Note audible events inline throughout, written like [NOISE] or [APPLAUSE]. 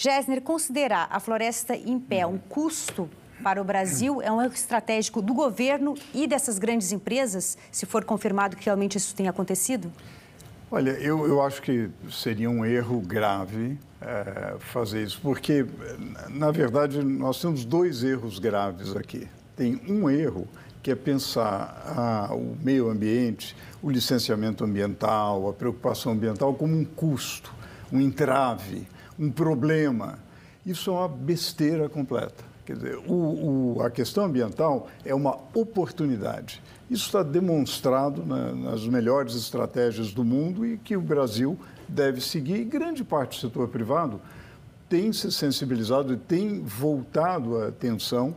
Gessner, considerar a floresta em pé um custo para o Brasil é um erro estratégico do governo e dessas grandes empresas, se for confirmado que realmente isso tem acontecido? Olha, eu, eu acho que seria um erro grave é, fazer isso, porque, na verdade, nós temos dois erros graves aqui. Tem um erro que é pensar ah, o meio ambiente, o licenciamento ambiental, a preocupação ambiental como um custo, um entrave um problema. Isso é uma besteira completa. Quer dizer, o, o, a questão ambiental é uma oportunidade. Isso está demonstrado na, nas melhores estratégias do mundo e que o Brasil deve seguir. E grande parte do setor privado tem se sensibilizado e tem voltado a atenção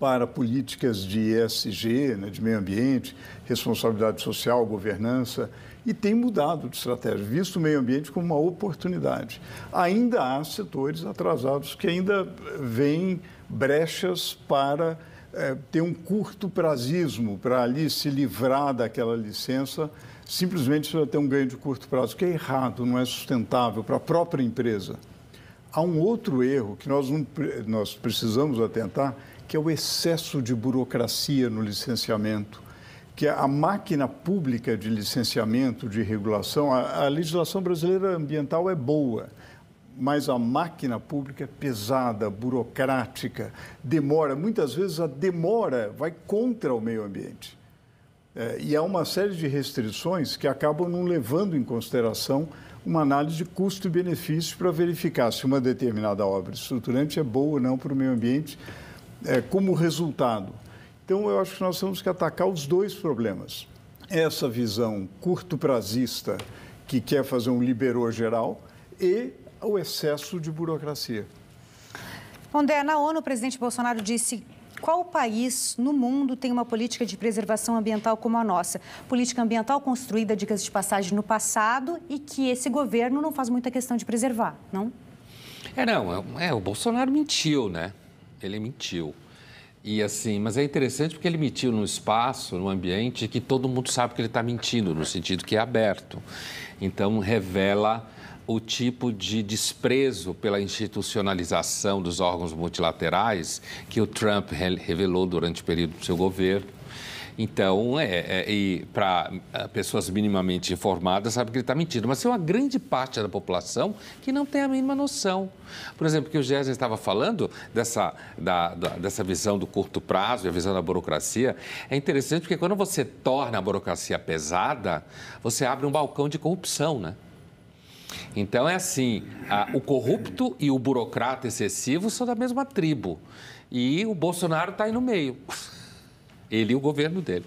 para políticas de ESG, né, de meio ambiente, responsabilidade social, governança, e tem mudado de estratégia, visto o meio ambiente como uma oportunidade. Ainda há setores atrasados que ainda eh, veem brechas para é, ter um curto prazismo, para ali se livrar daquela licença, simplesmente para ter um ganho de curto prazo, que é errado, não é sustentável para a própria empresa há um outro erro que nós, não, nós precisamos atentar, que é o excesso de burocracia no licenciamento, que é a máquina pública de licenciamento, de regulação, a, a legislação brasileira ambiental é boa, mas a máquina pública é pesada, burocrática, demora, muitas vezes a demora vai contra o meio ambiente. É, e há uma série de restrições que acabam não levando em consideração uma análise de custo e benefício para verificar se uma determinada obra estruturante é boa ou não para o meio ambiente é, como resultado. Então, eu acho que nós temos que atacar os dois problemas. Essa visão curto-prazista que quer fazer um liberou geral e o excesso de burocracia. Pondé, na ONU, o presidente Bolsonaro disse qual país no mundo tem uma política de preservação ambiental como a nossa? Política ambiental construída, dicas de passagem, no passado e que esse governo não faz muita questão de preservar, não? É, não. É, é o Bolsonaro mentiu, né? Ele mentiu. E assim, mas é interessante porque ele mentiu num espaço, num ambiente que todo mundo sabe que ele está mentindo, no sentido que é aberto. Então, revela o tipo de desprezo pela institucionalização dos órgãos multilaterais que o Trump revelou durante o período do seu governo. Então, é, é e para ah, pessoas minimamente informadas, sabe que ele está mentindo. Mas tem uma grande parte da população que não tem a mínima noção. Por exemplo, que o Gerson estava falando dessa, da, da, dessa visão do curto prazo e a visão da burocracia. É interessante porque quando você torna a burocracia pesada, você abre um balcão de corrupção, né? Então é assim: a, o corrupto e o burocrata excessivo são da mesma tribo. E o Bolsonaro está aí no meio. [LAUGHS] Ele e o governo dele.